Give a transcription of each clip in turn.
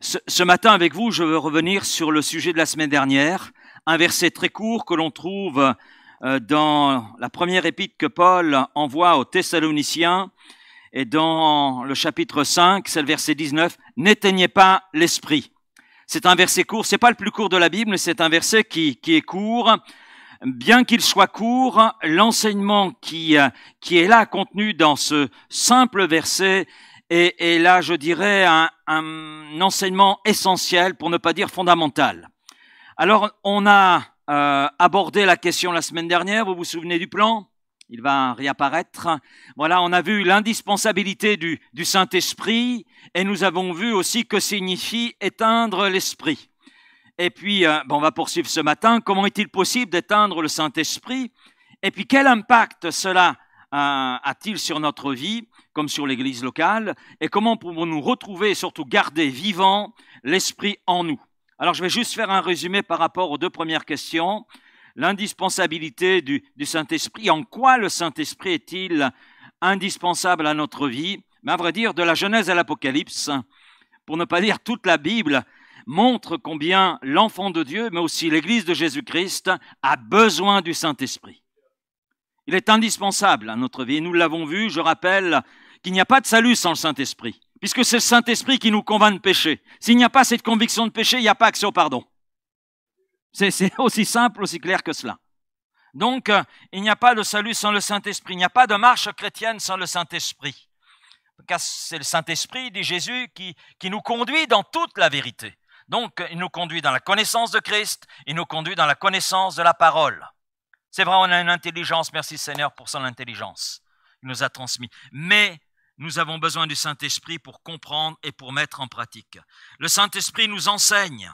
Ce, matin, avec vous, je veux revenir sur le sujet de la semaine dernière, un verset très court que l'on trouve euh, dans la première épître que Paul envoie aux Thessaloniciens, et dans le chapitre 5, c'est le verset 19, N'éteignez pas l'esprit. C'est un verset court, n'est pas le plus court de la Bible, mais c'est un verset qui, est court. Bien qu'il soit court, l'enseignement qui euh, est là contenu dans ce simple verset et, là je dirais un, enseignement essentiel, pour ne pas dire fondamental. Alors on a euh, abordé la question la semaine dernière, vous vous souvenez du plan il va réapparaître. Voilà, on a vu l'indispensabilité du, Saint-Esprit et nous avons vu aussi que signifie éteindre l'Esprit. Et puis, euh, on va poursuivre ce matin, comment est-il possible d'éteindre le Saint-Esprit Et puis, quel impact cela euh, a-t-il sur notre vie, comme sur l'Église locale, et comment pouvons-nous retrouver et surtout garder vivant l'Esprit en nous Alors je vais juste faire un résumé par rapport aux deux premières questions. L'indispensabilité du, Saint-Esprit, en quoi le Saint-Esprit est-il indispensable à notre vie Mais à vrai dire, de la Genèse à l'Apocalypse, pour ne pas dire toute la Bible, montre combien l'enfant de Dieu, mais aussi l'Église de Jésus-Christ, a besoin du Saint-Esprit. Il est indispensable à notre vie. Nous l'avons vu, je rappelle qu'il n'y a pas de salut sans le Saint-Esprit, puisque c'est le Saint-Esprit qui nous convainc de pécher. S'il n'y a pas cette conviction de péché, il n'y a pas accès au pardon. C'est aussi simple, aussi clair que cela. Donc, euh, il n'y a pas de salut sans le Saint-Esprit. Il n'y a pas de marche chrétienne sans le Saint-Esprit. Car c'est le Saint-Esprit, dit Jésus, qui, qui nous conduit dans toute la vérité. Donc, il nous conduit dans la connaissance de Christ, il nous conduit dans la connaissance de la parole. C'est vrai, on a une intelligence, merci Seigneur pour son intelligence. Il nous a transmis. Mais nous avons besoin du Saint-Esprit pour comprendre et pour mettre en pratique. Le Saint-Esprit nous enseigne.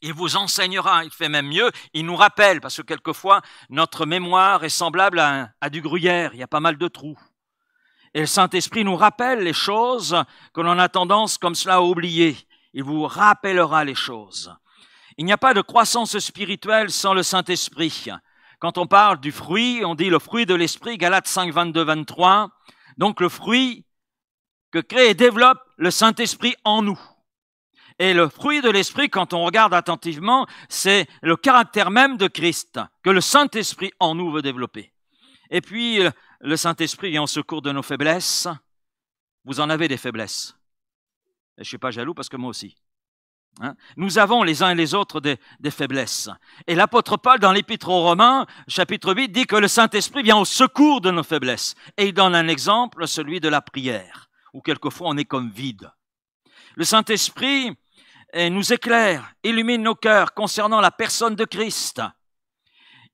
Il vous enseignera, il fait même mieux, il nous rappelle, parce que quelquefois notre mémoire est semblable à, du gruyère, il y a pas mal de trous. Et le Saint-Esprit nous rappelle les choses que l'on a tendance comme cela à oublier. Il vous rappellera les choses. Il n'y a pas de croissance spirituelle sans le Saint-Esprit. Quand on parle du fruit, on dit le fruit de l'esprit, Galates 5, 22, 23. Donc le fruit que crée et développe le Saint-Esprit en nous. Et le fruit de l'esprit, quand on regarde attentivement, c'est le caractère même de Christ que le Saint-Esprit en nous veut développer. Et puis, euh, le Saint-Esprit est en secours de nos faiblesses. Vous en avez des faiblesses. Et je ne suis pas jaloux parce que moi aussi. Hein. Nous avons les uns et les autres des, faiblesses. Et l'apôtre Paul, dans l'Épître aux Romains, chapitre 8, dit que le Saint-Esprit vient au secours de nos faiblesses. Et il donne un exemple, celui de la prière, où quelquefois on est comme vide. Le Saint-Esprit eh, nous éclaire, illumine nos cœurs concernant la personne de Christ.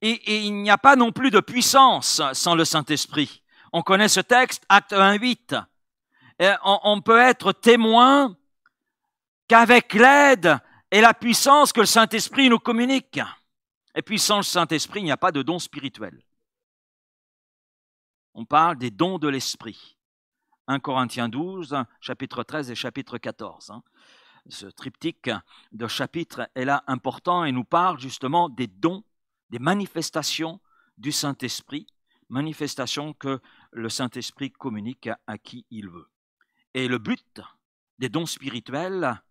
Et, il n'y a pas non plus de puissance sans le Saint-Esprit. On connaît ce texte, Acte 1.8. Eh, on, on peut être témoin qu'avec l'aide et la puissance que le Saint-Esprit nous communique. Et puis sans le Saint-Esprit, il n'y a pas de dons spirituel. On parle des dons de l'Esprit. 1 Corinthiens 12, chapitre 13 et chapitre 14. Hein. Ce triptyque de chapitres est là important et nous parle justement des dons, des manifestations du Saint-Esprit, manifestations que le Saint-Esprit communique à qui il veut. Et le but des dons spirituels,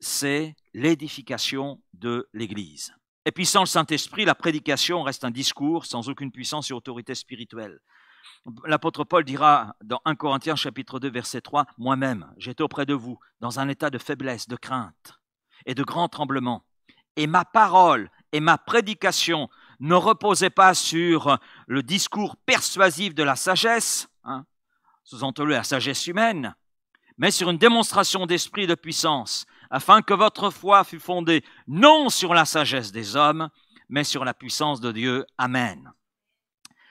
c'est l'édification de l'Église. Et puis sans le Saint-Esprit, la prédication reste un discours sans aucune puissance et autorité spirituelle. L'apôtre Paul dira dans 1 Corinthiens chapitre 2 verset 3, Moi-même, j'étais auprès de vous dans un état de faiblesse, de crainte et de grand tremblement. Et ma parole et ma prédication ne reposaient pas sur le discours persuasif de la sagesse, hein, sous-entendu la sagesse humaine, mais sur une démonstration d'esprit et de puissance, afin que votre foi fût fondée non sur la sagesse des hommes, mais sur la puissance de Dieu. Amen.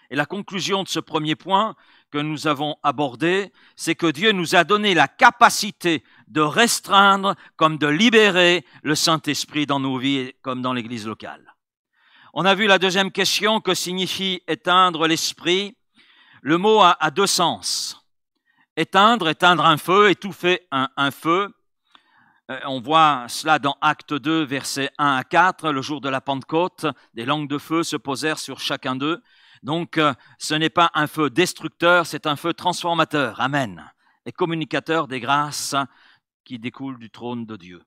Et la conclusion de ce premier point que nous avons abordé, c'est que Dieu nous a donné la capacité de restreindre comme de libérer le Saint-Esprit dans nos vies comme dans l'Église locale. On a vu la deuxième question, que signifie éteindre l'esprit Le mot a, deux sens. Éteindre, éteindre un feu, étouffer un feu. Euh, on voit cela dans Acte 2, versets 1 à 4, le jour de la Pentecôte, des langues de feu se posèrent sur chacun d'eux. Donc euh, ce n'est pas un feu destructeur, c'est un feu transformateur, Amen, et communicateur des grâces qui découlent du trône de Dieu.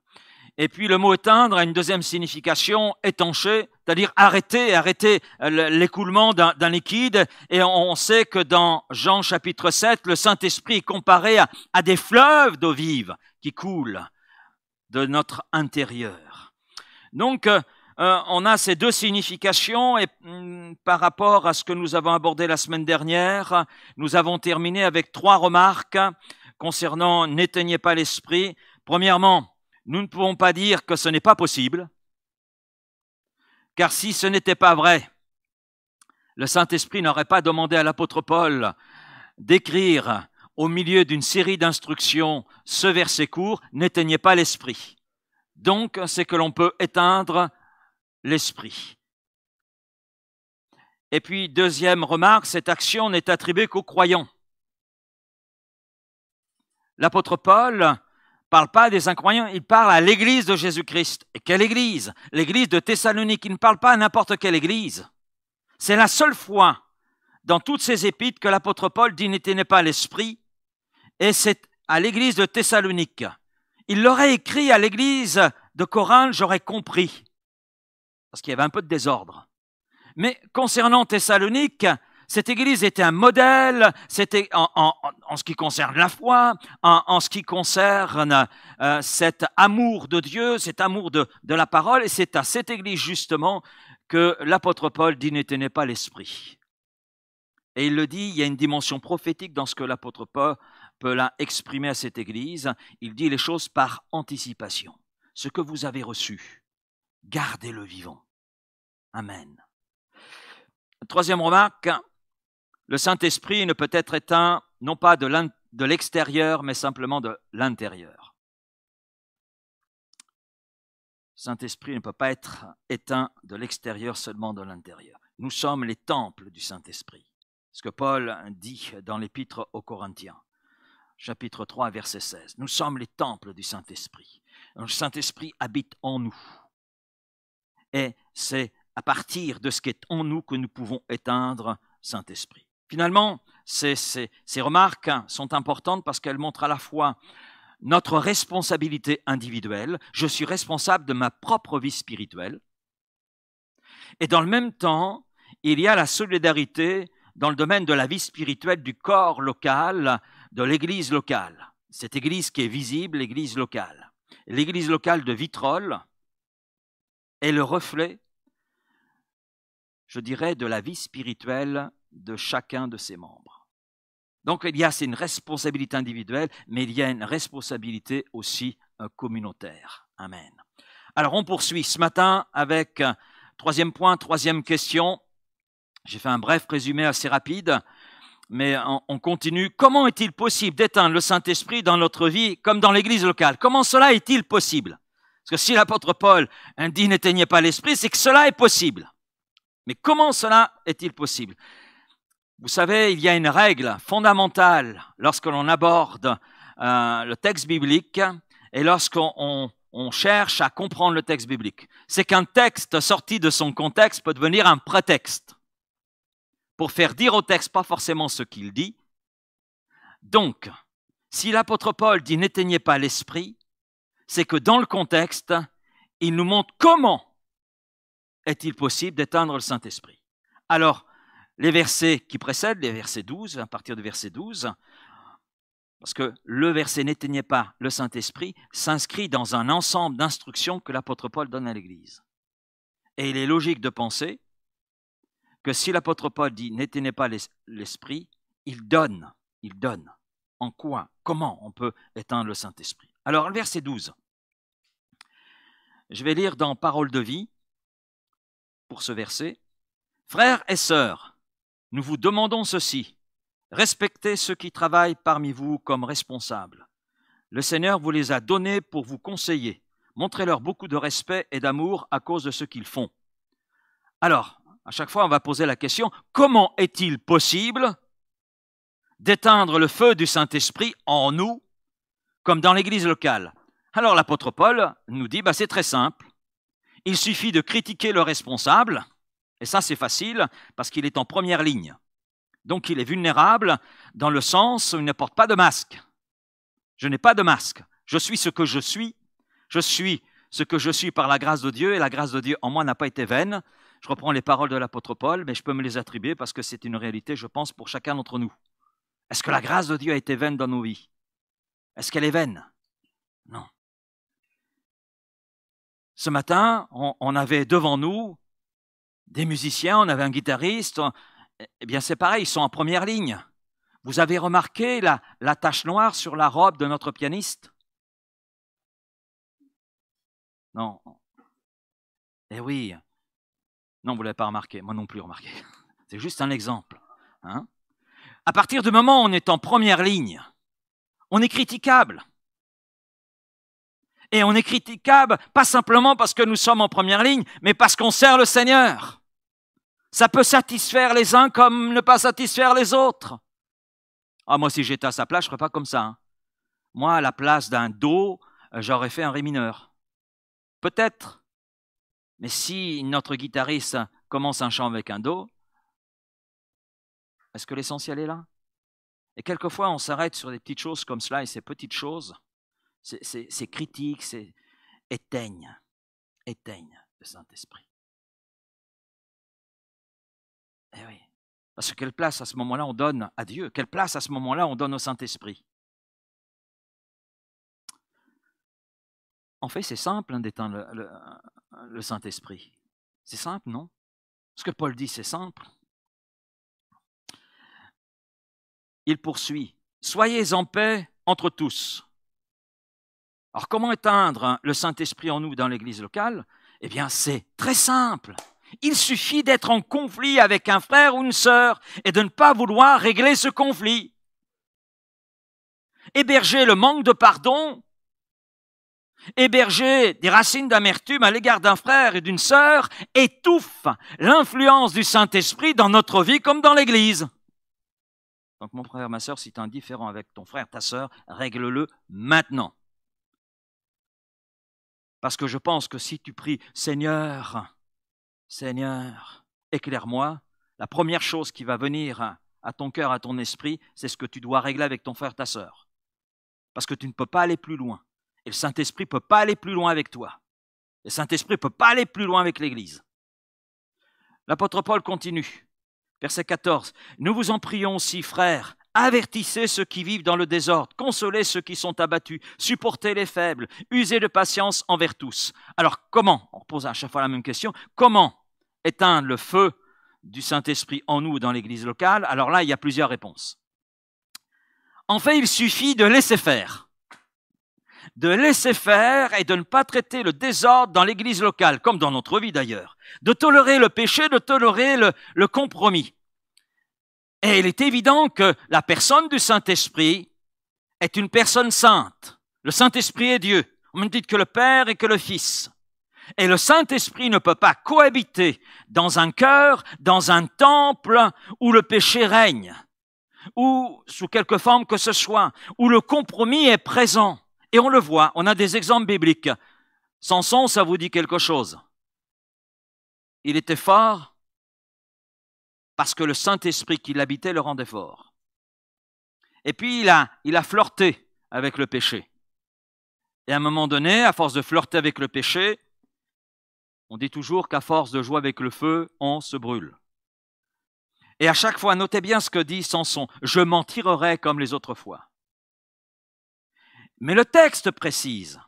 Et puis le mot éteindre a une deuxième signification, étancher, c'est-à-dire arrêter, arrêter euh, l'écoulement d'un liquide. Et on sait que dans Jean chapitre 7, le Saint-Esprit est comparé à, à des fleuves d'eau vive qui coulent de notre intérieur. Donc, euh, euh, on a ces deux significations et mm, par rapport à ce que nous avons abordé la semaine dernière, nous avons terminé avec trois remarques concernant n'éteignez pas l'esprit. Premièrement, nous ne pouvons pas dire que ce n'est pas possible, car si ce n'était pas vrai, le Saint-Esprit n'aurait pas demandé à l'apôtre Paul d'écrire au milieu d'une série d'instructions, ce verset court, n'éteignait pas l'esprit. Donc, c'est que l'on peut éteindre l'esprit. Et puis, deuxième remarque, cette action n'est attribuée qu'aux croyants. L'apôtre Paul parle pas des incroyants, il parle à l'église de Jésus-Christ. Et quelle église L'église de Thessalonique. Il ne parle pas à n'importe quelle église. C'est la seule fois dans toutes ces épîtres que l'apôtre Paul dit n'éteignez pas l'esprit, et c'est à l'église de Thessalonique. Il l'aurait écrit à l'église de Corinthe, j'aurais compris, parce qu'il y avait un peu de désordre. Mais concernant Thessalonique, cette église était un modèle, c'était en, ce qui concerne la foi, en, ce qui concerne euh, cet amour de Dieu, cet amour de, la parole, et c'est à cette église justement que l'apôtre Paul dit n'est pas l'esprit. Et il le dit, il y a une dimension prophétique dans ce que l'apôtre Paul peut exprimer à cette Église. Il dit les choses par anticipation. Ce que vous avez reçu, gardez-le vivant. Amen. Troisième remarque, le Saint-Esprit ne peut être éteint non pas de l'extérieur, mais simplement de l'intérieur. Le Saint-Esprit ne peut pas être éteint de l'extérieur, seulement de l'intérieur. Nous sommes les temples du Saint-Esprit ce que Paul dit dans l'épître aux Corinthiens, chapitre 3, verset 16. Nous sommes les temples du Saint-Esprit. Le Saint-Esprit habite en nous. Et c'est à partir de ce qui est en nous que nous pouvons éteindre Saint-Esprit. Finalement, ces, ces, remarques sont importantes parce qu'elles montrent à la fois notre responsabilité individuelle, je suis responsable de ma propre vie spirituelle, et dans le même temps, il y a la solidarité dans le domaine de la vie spirituelle du corps local, de l'église locale. Cette église qui est visible, l'église locale. L'église locale de Vitrolles est le reflet, je dirais, de la vie spirituelle de chacun de ses membres. Donc il y a c'est une responsabilité individuelle, mais il y a une responsabilité aussi euh, communautaire. Amen. Alors on poursuit ce matin avec euh, troisième point, troisième question, j'ai fait un bref résumé assez rapide, mais on, continue. Comment est-il possible d'éteindre le Saint-Esprit dans notre vie comme dans l'Église locale Comment cela est-il possible Parce que si l'apôtre Paul dit « n'éteignez pas l'Esprit, c'est que cela est possible. Mais comment cela est-il possible Vous savez, il y a une règle fondamentale lorsque l'on aborde euh, le texte biblique et lorsqu'on cherche à comprendre le texte biblique. C'est qu'un texte sorti de son contexte peut devenir un prétexte pour faire dire au texte pas forcément ce qu'il dit. Donc, si l'apôtre Paul dit n'éteignez pas l'esprit, c'est que dans le contexte, il nous montre comment est-il possible d'éteindre le Saint-Esprit. Alors, les versets qui précèdent, les versets 12, à partir du verset 12, parce que le verset n'éteignez pas le Saint-Esprit s'inscrit dans un ensemble d'instructions que l'apôtre Paul donne à l'Église. Et il est logique de penser que si l'apôtre Paul dit n'éteignez pas l'esprit, il donne, il donne. En quoi, comment on peut éteindre le Saint-Esprit Alors, le verset 12. Je vais lire dans Parole de vie pour ce verset. Frères et sœurs, nous vous demandons ceci. Respectez ceux qui travaillent parmi vous comme responsables. Le Seigneur vous les a donnés pour vous conseiller. Montrez-leur beaucoup de respect et d'amour à cause de ce qu'ils font. Alors, à chaque fois, on va poser la question, comment est-il possible d'éteindre le feu du Saint-Esprit en nous, comme dans l'Église locale Alors l'apôtre Paul nous dit, bah, c'est très simple. Il suffit de critiquer le responsable, et ça c'est facile, parce qu'il est en première ligne. Donc il est vulnérable dans le sens où il ne porte pas de masque. Je n'ai pas de masque. Je suis ce que je suis. Je suis ce que je suis par la grâce de Dieu, et la grâce de Dieu en moi n'a pas été vaine. Je reprends les paroles de l'apôtre Paul, mais je peux me les attribuer parce que c'est une réalité, je pense, pour chacun d'entre nous. Est-ce que la grâce de Dieu a été vaine dans nos vies Est-ce qu'elle est vaine Non. Ce matin, on, avait devant nous des musiciens, on avait un guitariste. eh bien, c'est pareil, ils sont en première ligne. Vous avez remarqué la, la tache noire sur la robe de notre pianiste Non. Eh oui, non, vous ne l'avez pas remarqué, moi non plus remarqué. C'est juste un exemple. Hein. à partir du moment où on est en première ligne, on est critiquable. Et on est critiquable pas simplement parce que nous sommes en première ligne, mais parce qu'on sert le Seigneur. Ça peut satisfaire les uns comme ne pas satisfaire les autres. Ah, moi, si j'étais à sa place, je ne serais pas comme ça. Hein. Moi, à la place d'un Do, euh, j'aurais fait un Ré mineur. Peut-être. Mais si notre guitariste commence un chant avec un Do, est-ce que l'essentiel est là Et quelquefois, on s'arrête sur des petites choses comme cela, et ces petites choses, ces critiques, c'est éteignent, éteignent le Saint-Esprit. Eh oui. Parce que quelle place à ce moment-là on donne à Dieu Quelle place à ce moment-là on donne au Saint-Esprit En fait, c'est simple hein, d'éteindre le, Hein, le Saint-Esprit. C'est simple, non Ce que Paul dit, c'est simple. Il poursuit, Soyez en paix entre tous. Alors comment éteindre hein, le Saint-Esprit en nous dans l'Église locale Eh bien c'est très simple. Il suffit d'être en conflit avec un frère ou une sœur et de ne pas vouloir régler ce conflit. Héberger le manque de pardon héberger des racines d'amertume à l'égard d'un frère et d'une sœur étouffe l'influence du Saint-Esprit dans notre vie comme dans l'Église. Donc mon frère, ma sœur, si tu es indifférent avec ton frère, ta sœur, règle-le maintenant. Parce que je pense que si tu pries Seigneur, Seigneur, éclaire-moi, la première chose qui va venir à ton cœur, à ton esprit, c'est ce que tu dois régler avec ton frère, ta sœur. Parce que tu ne peux pas aller plus loin. Et le Saint-Esprit ne peut pas aller plus loin avec toi. Le Saint-Esprit ne peut pas aller plus loin avec l'Église. L'apôtre Paul continue, verset 14. Nous vous en prions aussi, frères, avertissez ceux qui vivent dans le désordre, consolez ceux qui sont abattus, supportez les faibles, usez de patience envers tous. Alors comment, on pose à chaque fois la même question, comment éteindre le feu du Saint-Esprit en nous dans l'Église locale Alors là, il y a plusieurs réponses. En fait, il suffit de laisser faire de laisser faire et de ne pas traiter le désordre dans l'Église locale, comme dans notre vie d'ailleurs, de tolérer le péché, de tolérer le, compromis. Et il est évident que la personne du Saint-Esprit est une personne sainte. Le Saint-Esprit est Dieu. On me dit que le Père et que le Fils. Et le Saint-Esprit ne peut pas cohabiter dans un cœur, dans un temple où le péché règne, ou sous quelque forme que ce soit, où le compromis est présent. Et on le voit, on a des exemples bibliques. Samson, ça vous dit quelque chose Il était fort parce que le Saint-Esprit qui l'habitait le rendait fort. Et puis il a, il a flirté avec le péché. Et à un moment donné, à force de flirter avec le péché, on dit toujours qu'à force de jouer avec le feu, on se brûle. Et à chaque fois, notez bien ce que dit Samson, je m'en tirerai comme les autres fois. Mais le texte précise,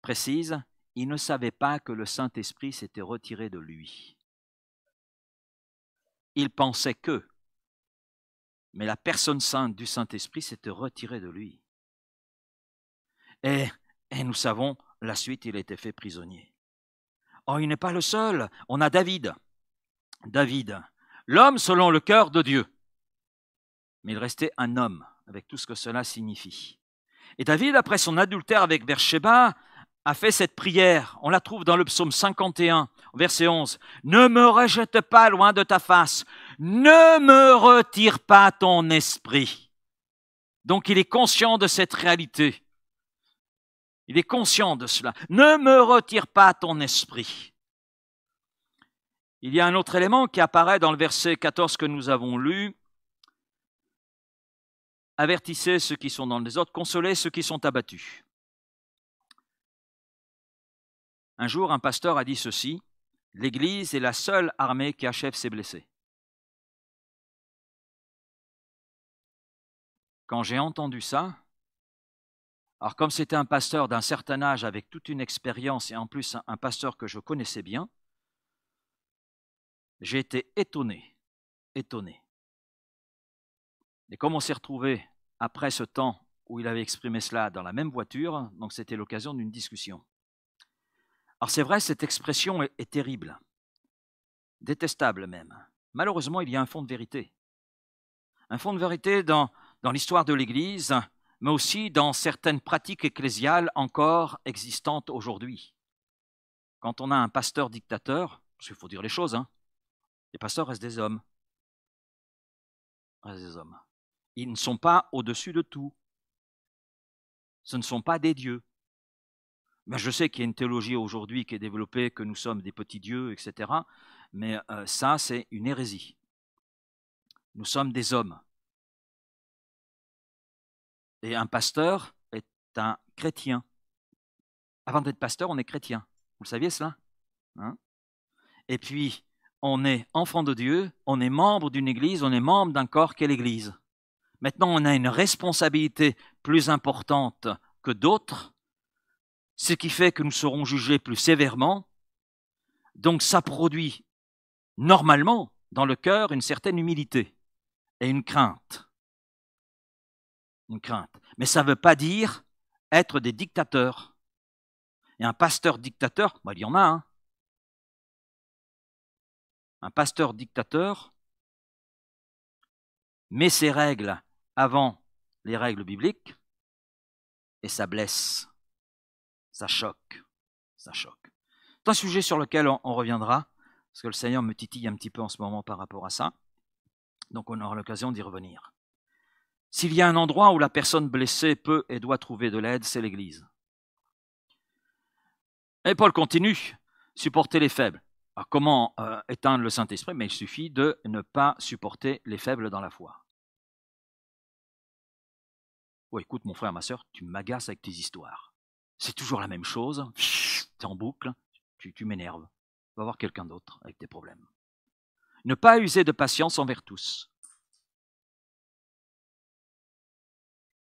précise, il ne savait pas que le Saint-Esprit s'était retiré de lui. Il pensait que, mais la personne sainte du Saint-Esprit s'était retirée de lui. Et, et nous savons, la suite, il était fait prisonnier. Oh, il n'est pas le seul. On a David. David, l'homme selon le cœur de Dieu. Mais il restait un homme, avec tout ce que cela signifie. Et David, après son adultère avec Bersheba, a fait cette prière. On la trouve dans le psaume 51, verset 11. Ne me rejette pas loin de ta face. Ne me retire pas ton esprit. Donc il est conscient de cette réalité. Il est conscient de cela. Ne me retire pas ton esprit. Il y a un autre élément qui apparaît dans le verset 14 que nous avons lu avertissez ceux qui sont dans les autres, consolez ceux qui sont abattus. Un jour, un pasteur a dit ceci, l'Église est la seule armée qui achève ses blessés. Quand j'ai entendu ça, alors comme c'était un pasteur d'un certain âge avec toute une expérience et en plus un pasteur que je connaissais bien, j'ai été étonné, étonné. Et comme on s'est retrouvé après ce temps où il avait exprimé cela dans la même voiture, donc c'était l'occasion d'une discussion. Alors c'est vrai, cette expression est, terrible, détestable même. Malheureusement, il y a un fond de vérité. Un fond de vérité dans, l'histoire de l'Église, mais aussi dans certaines pratiques ecclésiales encore existantes aujourd'hui. Quand on a un pasteur dictateur, parce qu'il faut dire les choses, hein, les pasteurs restent des hommes. Restent des hommes. Ils ne sont pas au-dessus de tout. Ce ne sont pas des dieux. Ben, je sais qu'il y a une théologie aujourd'hui qui est développée, que nous sommes des petits dieux, etc. Mais euh, ça, c'est une hérésie. Nous sommes des hommes. Et un pasteur est un chrétien. Avant d'être pasteur, on est chrétien. Vous le saviez cela hein Et puis, on est enfant de Dieu, on est membre d'une église, on est membre d'un corps qu'est l'église. Maintenant, on a une responsabilité plus importante que d'autres, ce qui fait que nous serons jugés plus sévèrement. Donc ça produit normalement dans le cœur une certaine humilité et une crainte. Une crainte. Mais ça ne veut pas dire être des dictateurs. Et un pasteur dictateur, bah, il y en a un. Hein. Un pasteur dictateur met ses règles avant les règles bibliques et ça blesse, ça choque, ça choque. C'est un sujet sur lequel on, reviendra, parce que le Seigneur me titille un petit peu en ce moment par rapport à ça, donc on aura l'occasion d'y revenir. S'il y a un endroit où la personne blessée peut et doit trouver de l'aide, c'est l'Église. Et Paul continue, supporter les faibles. Alors comment euh, éteindre le Saint-Esprit Mais il suffit de ne pas supporter les faibles dans la foi. « Oh, écoute, mon frère, ma soeur, tu m'agaces avec tes histoires. C'est toujours la même chose. T'es en boucle. Tu, tu m'énerves. Va voir quelqu'un d'autre avec tes problèmes. Ne pas user de patience envers tous.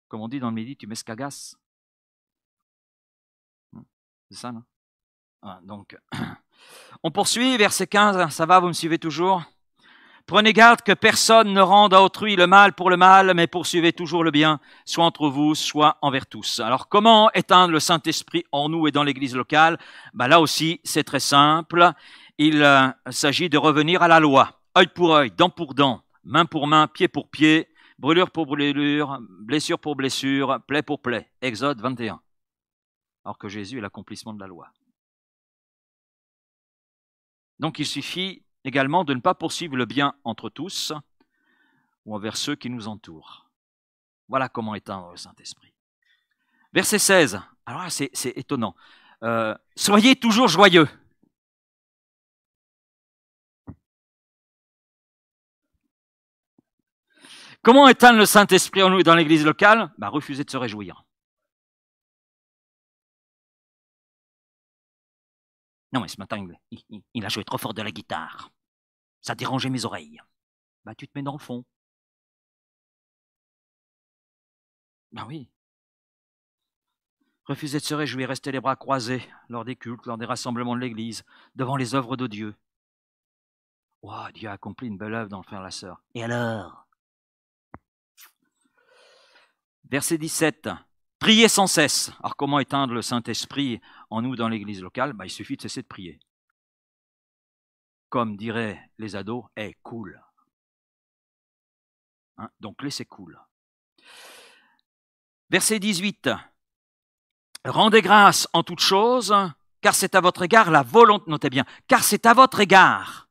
Comme on dit dans le midi, tu mets hum, C'est ça, non ah, Donc, on poursuit, verset 15. Ça va, vous me suivez toujours Prenez garde que personne ne rende à autrui le mal pour le mal, mais poursuivez toujours le bien, soit entre vous, soit envers tous. Alors comment éteindre le Saint-Esprit en nous et dans l'Église locale ben Là aussi, c'est très simple. Il euh, s'agit de revenir à la loi, œil pour œil, dent pour dent, main pour main, pied pour pied, brûlure pour brûlure, blessure pour blessure, plaie pour plaie. Exode 21. Alors que Jésus est l'accomplissement de la loi. Donc il suffit également de ne pas poursuivre le bien entre tous ou envers ceux qui nous entourent. Voilà comment éteindre le Saint-Esprit. Verset 16. Alors c'est, étonnant. Euh, soyez toujours joyeux. Comment éteindre le Saint-Esprit en nous dans l'Église locale bah, Refuser de se réjouir. Non, mais ce matin, il, a joué trop fort de la guitare. Ça dérangeait mes oreilles. Bah, tu te mets dans le fond. Bah oui. Refuser de se réjouir, rester les bras croisés lors des cultes, lors des rassemblements de l'Église, devant les œuvres de Dieu. Oh, Dieu a accompli une belle œuvre dans le frère et la sœur. Et alors Verset 17. Priez sans cesse. Alors comment éteindre le Saint-Esprit en nous dans l'église locale bah, Il suffit de cesser de prier. Comme diraient les ados, est cool. Hein, donc laissez cool. Verset 18. Rendez grâce en toutes choses, car c'est à votre égard la volonté. Notez bien, car c'est à votre égard.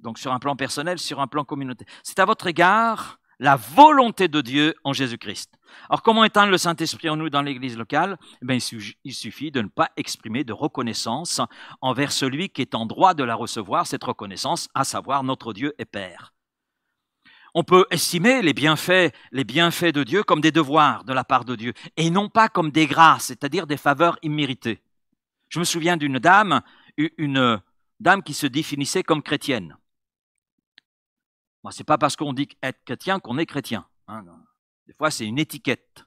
Donc sur un plan personnel, sur un plan communautaire. C'est à votre égard la volonté de Dieu en Jésus-Christ. Alors comment éteindre le Saint-Esprit en nous dans l'Église locale eh Il suffit de ne pas exprimer de reconnaissance envers celui qui est en droit de la recevoir, cette reconnaissance, à savoir notre Dieu et Père. On peut estimer les bienfaits, les bienfaits de Dieu comme des devoirs de la part de Dieu, et non pas comme des grâces, c'est-à-dire des faveurs imméritées. Je me souviens d'une dame, une dame qui se définissait comme chrétienne c'est pas parce qu'on dit être chrétien qu'on est chrétien. Hein. Des fois, c'est une étiquette.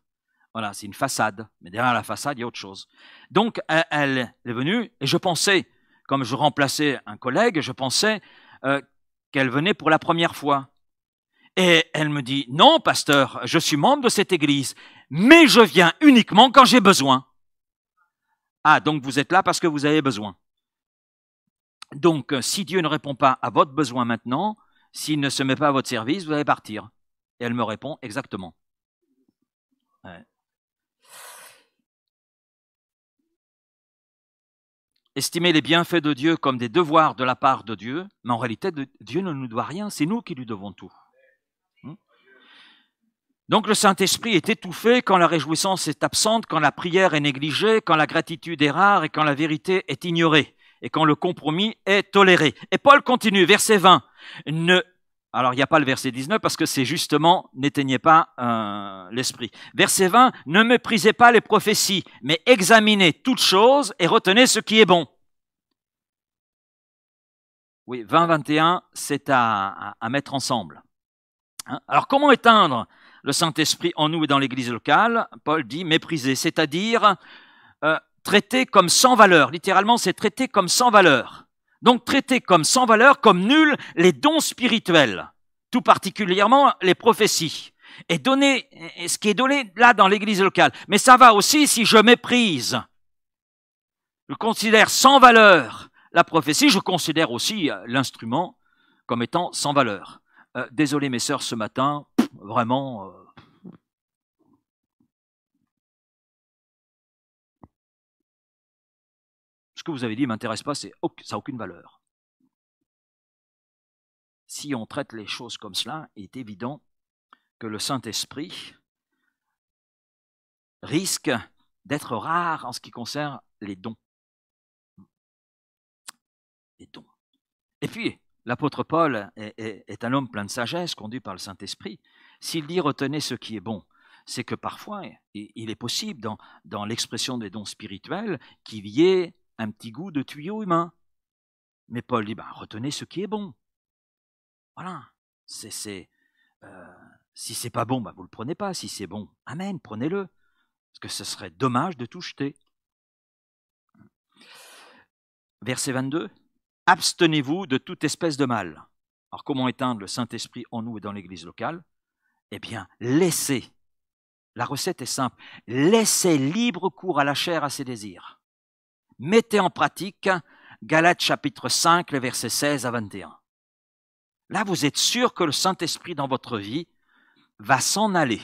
Voilà, c'est une façade. Mais derrière la façade, il y a autre chose. Donc, elle, est venue et je pensais, comme je remplaçais un collègue, je pensais euh, qu'elle venait pour la première fois. Et elle me dit, non, pasteur, je suis membre de cette église, mais je viens uniquement quand j'ai besoin. Ah, donc vous êtes là parce que vous avez besoin. Donc, euh, si Dieu ne répond pas à votre besoin maintenant, s'il ne se met pas à votre service, vous allez partir. Et elle me répond exactement. Estimez Estimer les bienfaits de Dieu comme des devoirs de la part de Dieu, mais en réalité, Dieu ne nous doit rien, c'est nous qui lui devons tout. Hmm? Donc le Saint-Esprit est étouffé quand la réjouissance est absente, quand la prière est négligée, quand la gratitude est rare et quand la vérité est ignorée et quand le compromis est toléré. Et Paul continue, verset 20. Ne alors, il n'y a pas le verset 19 parce que c'est justement n'éteignez pas euh, l'esprit. Verset 20, ne méprisez pas les prophéties, mais examinez toutes choses et retenez ce qui est bon. Oui, 20-21, c'est à, mettre ensemble. Hein. Alors, comment éteindre le Saint-Esprit en nous et dans l'Église locale Paul dit mépriser, c'est-à-dire euh, traiter comme sans valeur. Littéralement, c'est traiter comme sans valeur. Donc traiter comme sans valeur, comme nul, les dons spirituels, tout particulièrement les prophéties. Et donner ce qui est donné là dans l'église locale. Mais ça va aussi si je méprise. Je considère sans valeur la prophétie, je considère aussi euh, l'instrument comme étant sans valeur. Euh, désolé mes sœurs, ce matin, vraiment, euh, ce que vous avez dit ne m'intéresse pas, c'est ça n'a aucune valeur. Si on traite les choses comme cela, il est évident que le Saint-Esprit risque d'être rare en ce qui concerne les dons. Et puis, l'apôtre Paul est, un homme plein de sagesse, conduit par le Saint-Esprit. S'il dit retenez ce qui est bon, c'est que parfois, il est possible dans l'expression des dons spirituels qu'il y ait un petit goût de tuyau humain. Mais Paul dit, ben, retenez ce qui est bon. Voilà. C'est, c'est, euh, si c'est pas bon, vous ben, vous le prenez pas. Si c'est bon, amen, prenez-le. Parce que ce serait dommage de tout jeter. Verset 22. Abstenez-vous de toute espèce de mal. Alors comment éteindre le Saint-Esprit en nous et dans l'Église locale Eh bien, laissez. La recette est simple. Laissez libre cours à la chair, à ses désirs mettez en pratique Galates chapitre 5, les versets 16 à 21. Là, vous êtes sûr que le Saint-Esprit dans votre vie va s'en aller.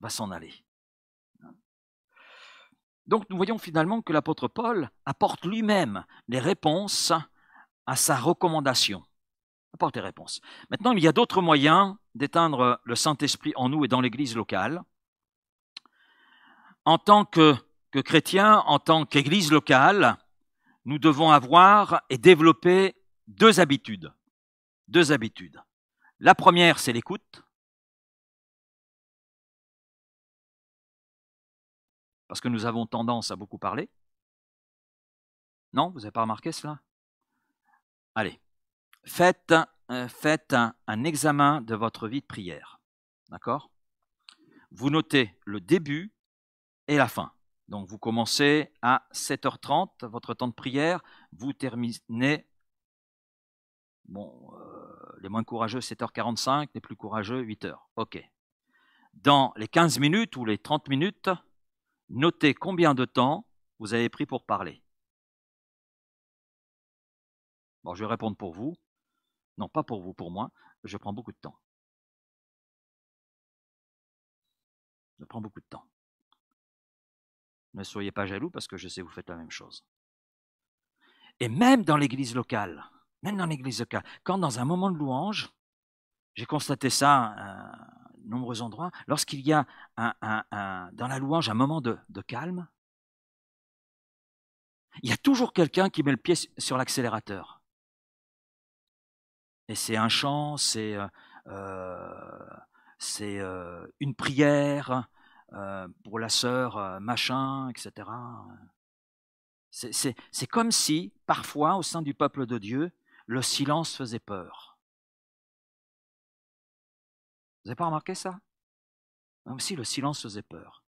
Va s'en aller. Donc nous voyons finalement que l'apôtre Paul apporte lui-même les réponses à sa recommandation. Apporte les réponses. Maintenant, il y a d'autres moyens d'éteindre le Saint-Esprit en nous et dans l'Église locale. En tant que que chrétiens, en tant qu'Église locale, nous devons avoir et développer deux habitudes. Deux habitudes. La première, c'est l'écoute. Parce que nous avons tendance à beaucoup parler. Non, vous n'avez pas remarqué cela Allez, faites, euh, un examen de votre vie de prière. D'accord Vous notez le début et la fin. Donc vous commencez à 7h30 votre temps de prière, vous terminez, bon, euh, les moins courageux 7h45, les plus courageux 8h. Ok. Dans les 15 minutes ou les 30 minutes, notez combien de temps vous avez pris pour parler. Bon, je vais répondre pour vous. Non, pas pour vous, pour moi. Je prends beaucoup de temps. Je prends beaucoup de temps. Ne soyez pas jaloux parce que je sais que vous faites la même chose. Et même dans l'église locale, même dans l'église locale, quand dans un moment de louange, j'ai constaté ça à euh, nombreux endroits, lorsqu'il y a un, dans la louange un moment de, calme, il y a toujours quelqu'un qui met le pied sur l'accélérateur. Et c'est un chant, c'est euh, euh, une prière, euh, pour la sœur euh, machin, etc. Euh. C'est comme si, parfois, au sein du peuple de Dieu, le silence faisait peur. Vous n'avez pas remarqué ça Comme si le silence faisait peur.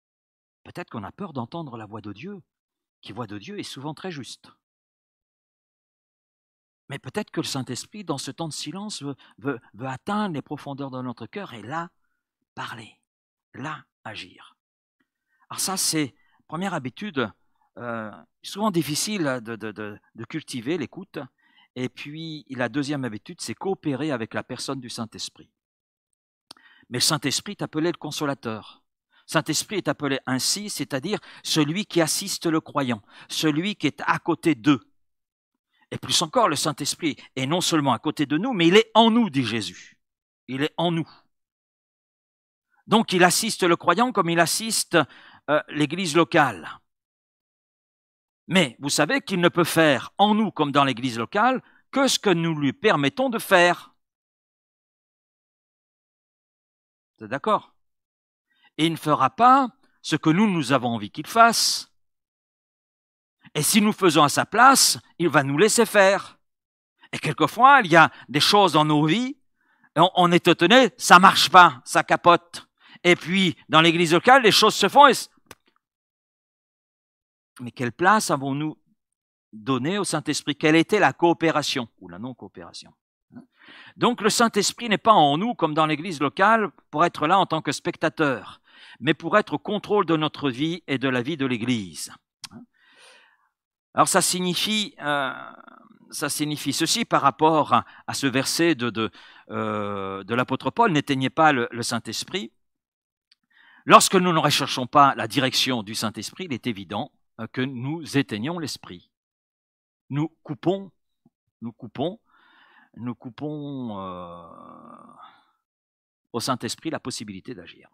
Peut-être qu'on a peur d'entendre la voix de Dieu, qui voix de Dieu est souvent très juste. Mais peut-être que le Saint-Esprit, dans ce temps de silence, veut, atteindre les profondeurs de notre cœur et là, parler, là, agir. Alors ça, c'est première habitude, euh, souvent difficile de, cultiver l'écoute. Et puis la deuxième habitude, c'est coopérer avec la personne du Saint-Esprit. Mais le Saint-Esprit est appelé le consolateur. Saint-Esprit est appelé ainsi, c'est-à-dire celui qui assiste le croyant, celui qui est à côté d'eux. Et plus encore, le Saint-Esprit est non seulement à côté de nous, mais il est en nous, dit Jésus. Il est en nous. Donc il assiste le croyant comme il assiste euh, l'Église locale. Mais vous savez qu'il ne peut faire en nous comme dans l'Église locale que ce que nous lui permettons de faire. Vous êtes d'accord Et il ne fera pas ce que nous, nous avons envie qu'il fasse. Et si nous faisons à sa place, il va nous laisser faire. Et quelquefois, il y a des choses dans nos vies, on, est étonné, ça marche pas, ça capote. Et puis, dans l'église locale, les choses se font. Mais quelle place avons-nous donné au Saint-Esprit Quelle était la coopération ou la non-coopération hein? donc le Saint-Esprit n'est pas en nous comme dans l'Église locale pour être là en tant que spectateur, mais pour être au contrôle de notre vie et de la vie de l'Église. Hein? Alors euh, ça signifie, ceci par rapport à, ce verset de, euh, de, l'apôtre Paul, n'éteignez pas le Saint-Esprit. Lorsque nous ne recherchons pas la direction du Saint-Esprit, il est évident euh, que nous éteignons l'esprit. Nous coupons, nous coupons, nous coupons euh, au Saint-Esprit la possibilité d'agir.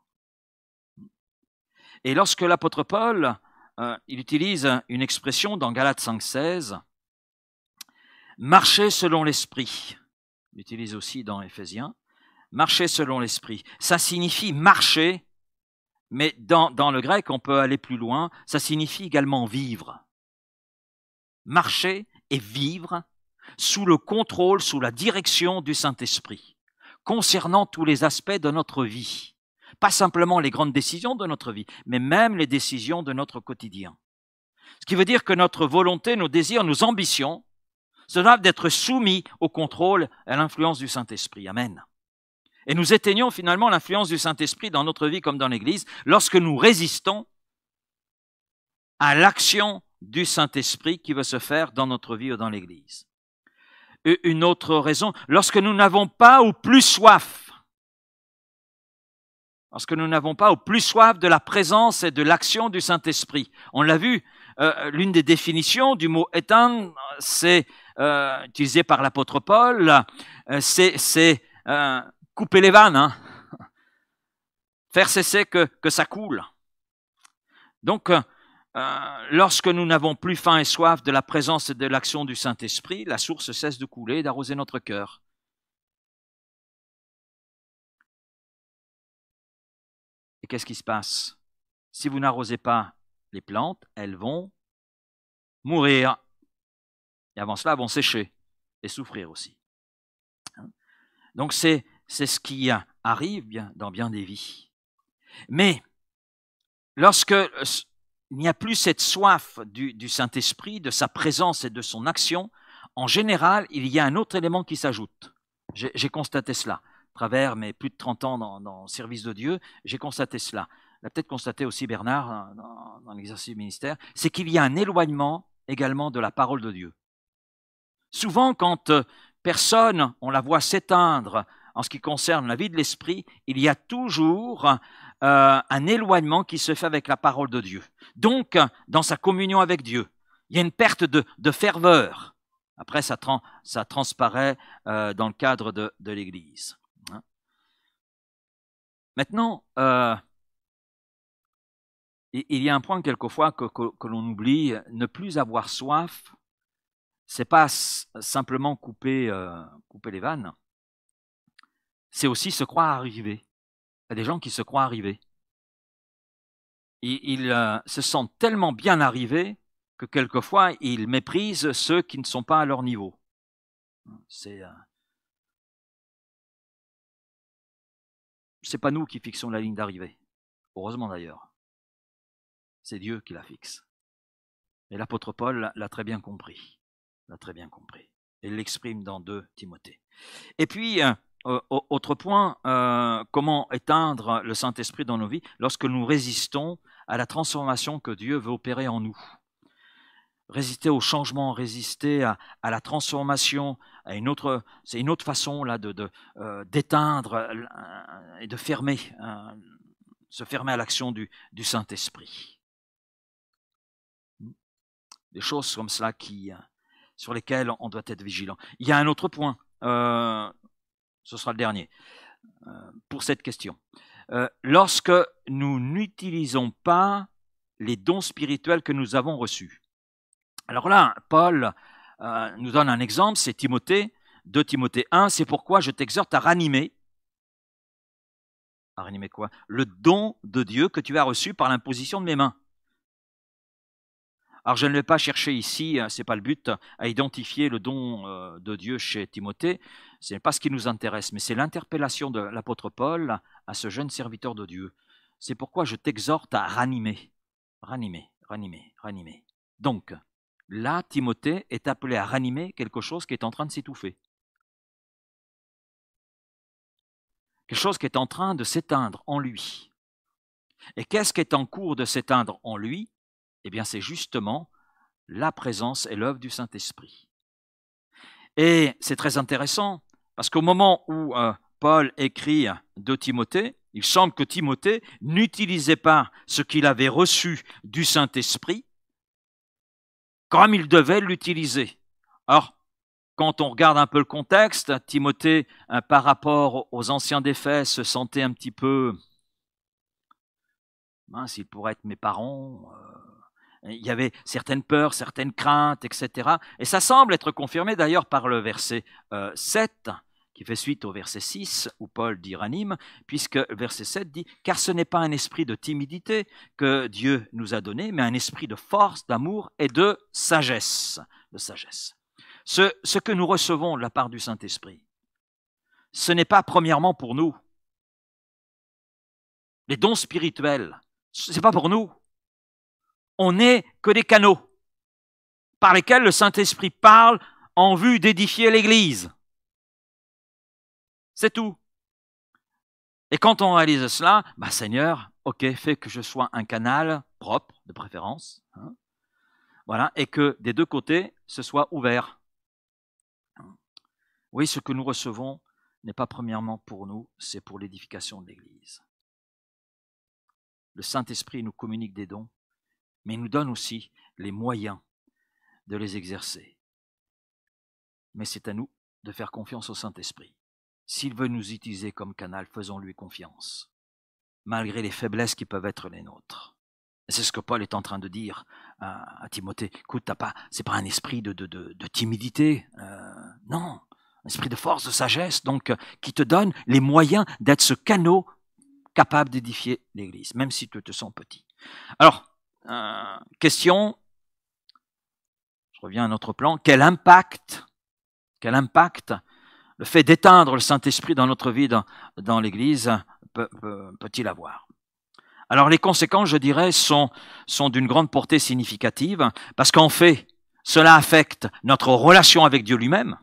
Et lorsque l'apôtre Paul, euh, il utilise une expression dans Galates 5.16, marcher selon l'esprit, il l'utilise aussi dans Éphésiens, marcher selon l'esprit, ça signifie marcher mais dans, le grec, on peut aller plus loin, ça signifie également vivre. Marcher et vivre sous le contrôle, sous la direction du Saint-Esprit, concernant tous les aspects de notre vie. Pas simplement les grandes décisions de notre vie, mais même les décisions de notre quotidien. Ce qui veut dire que notre volonté, nos désirs, nos ambitions, se doivent d'être soumis au contrôle et à l'influence du Saint-Esprit. Amen. Et nous éteignons finalement l'influence du Saint-Esprit dans notre vie comme dans l'Église lorsque nous résistons à l'action du Saint-Esprit qui veut se faire dans notre vie ou dans l'Église. Une autre raison, lorsque nous n'avons pas ou plus soif, lorsque nous n'avons pas ou plus soif de la présence et de l'action du Saint-Esprit. On l'a vu, euh, l'une des définitions du mot éteindre, c'est euh, utilisé par l'apôtre Paul, euh, c'est c'est couper les vannes, hein. faire cesser que, ça coule. Donc, euh, lorsque nous n'avons plus faim et soif de la présence et de l'action du Saint-Esprit, la source cesse de couler et d'arroser notre cœur. Et qu'est-ce qui se passe Si vous n'arrosez pas les plantes, elles vont mourir. Et avant cela, vont sécher et souffrir aussi. Donc c'est c'est ce qui arrive bien, dans bien des vies. Mais lorsque il n'y a plus cette soif du, Saint-Esprit, de sa présence et de son action, en général, il y a un autre élément qui s'ajoute. J'ai constaté cela. À travers mes plus de 30 ans dans, le service de Dieu, j'ai constaté cela. L'a peut-être constaté aussi Bernard hein, dans l'exercice du ministère, c'est qu'il y a un éloignement également de la parole de Dieu. Souvent, quand euh, personne, on la voit s'éteindre en ce qui concerne la vie de l'esprit, il y a toujours euh, un éloignement qui se fait avec la parole de Dieu. Donc, dans sa communion avec Dieu, il y a une perte de, ferveur. Après, ça, transparaît euh, dans le cadre de, l'Église. Hein. Maintenant, euh, il y a un point quelquefois que, l'on oublie, ne plus avoir soif, c'est pas simplement couper les vannes c'est aussi se croire arrivé. Il y a des gens qui se croient arrivés. Ils, ils euh, se sentent tellement bien arrivés que quelquefois ils méprisent ceux qui ne sont pas à leur niveau. C'est euh, c'est pas nous qui fixons la ligne d'arrivée. Heureusement d'ailleurs. C'est Dieu qui la fixe. Et l'apôtre Paul l'a très bien compris. L'a très bien compris. Et l'exprime dans 2 Timothée. Et puis, euh, euh, autre point, euh, comment éteindre le Saint-Esprit dans nos vies lorsque nous résistons à la transformation que Dieu veut opérer en nous Résister au changement, résister à, la transformation, à une autre, c'est une autre façon là de, euh, d'éteindre et de fermer, se fermer à l'action du, du Saint-Esprit. Des choses comme cela qui, sur lesquelles on doit être vigilant. Il y a un autre point ce sera le dernier, euh, pour cette question. Euh, lorsque nous n'utilisons pas les dons spirituels que nous avons reçus. Alors là, Paul euh, nous donne un exemple, c'est Timothée, 2 Timothée 1, c'est pourquoi je t'exhorte à ranimer. À ranimer quoi Le don de Dieu que tu as reçu par l'imposition de mes mains. Alors je ne vais pas chercher ici, hein, c'est ce n'est pas le but, à identifier le don euh, de Dieu chez Timothée, ce n'est pas ce qui nous intéresse, mais c'est l'interpellation de l'apôtre Paul à ce jeune serviteur de Dieu. C'est pourquoi je t'exhorte à ranimer, ranimer, ranimer, ranimer. Donc, là, Timothée est appelé à ranimer quelque chose qui est en train de s'étouffer. Quelque chose qui est en train de s'éteindre en lui. Et qu'est-ce qui est en cours de s'éteindre en lui eh bien, c'est justement la présence et l'œuvre du Saint-Esprit. Et c'est très intéressant, parce qu'au moment où euh, Paul écrit de Timothée, il semble que Timothée n'utilisait pas ce qu'il avait reçu du Saint-Esprit comme il devait l'utiliser. Alors, quand on regarde un peu le contexte, Timothée, euh, par rapport aux anciens défaits, se sentait un petit peu mince, il pourrait être mes parents, euh, il y avait certaines peurs, certaines craintes, etc. Et ça semble être confirmé d'ailleurs par le verset 7, euh, qui fait suite au verset 6, où Paul dit ranime, puisque le verset 7 dit Car ce n'est pas un esprit de timidité que Dieu nous a donné, mais un esprit de force, d'amour et de sagesse. De sagesse. Ce, ce que nous recevons de la part du Saint-Esprit, ce n'est pas premièrement pour nous. Les dons spirituels, ce n'est pas pour nous on n'est que des canaux par lesquels le Saint-Esprit parle en vue d'édifier l'Église. C'est tout. Et quand on réalise cela, bah Seigneur, ok, fais que je sois un canal propre, de préférence, hein, voilà, et que des deux côtés, ce soit ouvert. Oui, ce que nous recevons n'est pas premièrement pour nous, c'est pour l'édification de l'Église. Le Saint-Esprit nous communique des dons mais il nous donne aussi les moyens de les exercer. Mais c'est à nous de faire confiance au Saint-Esprit. S'il veut nous utiliser comme canal, faisons-lui confiance, malgré les faiblesses qui peuvent être les nôtres. C'est ce que Paul est en train de dire à, Timothée. Écoute, ce pas, c'est pas un esprit de, timidité, euh, non, un esprit de force, de sagesse, donc euh, qui te donne les moyens d'être ce canot capable d'édifier l'Église, même si tu te sens petit. Alors, euh, question, je reviens à notre plan, quel impact, quel impact le fait d'éteindre le Saint-Esprit dans notre vie, dans, dans l'Église, peut-il avoir Alors les conséquences, je dirais, sont, sont d'une grande portée significative, parce qu'en fait, cela affecte notre relation avec Dieu lui-même,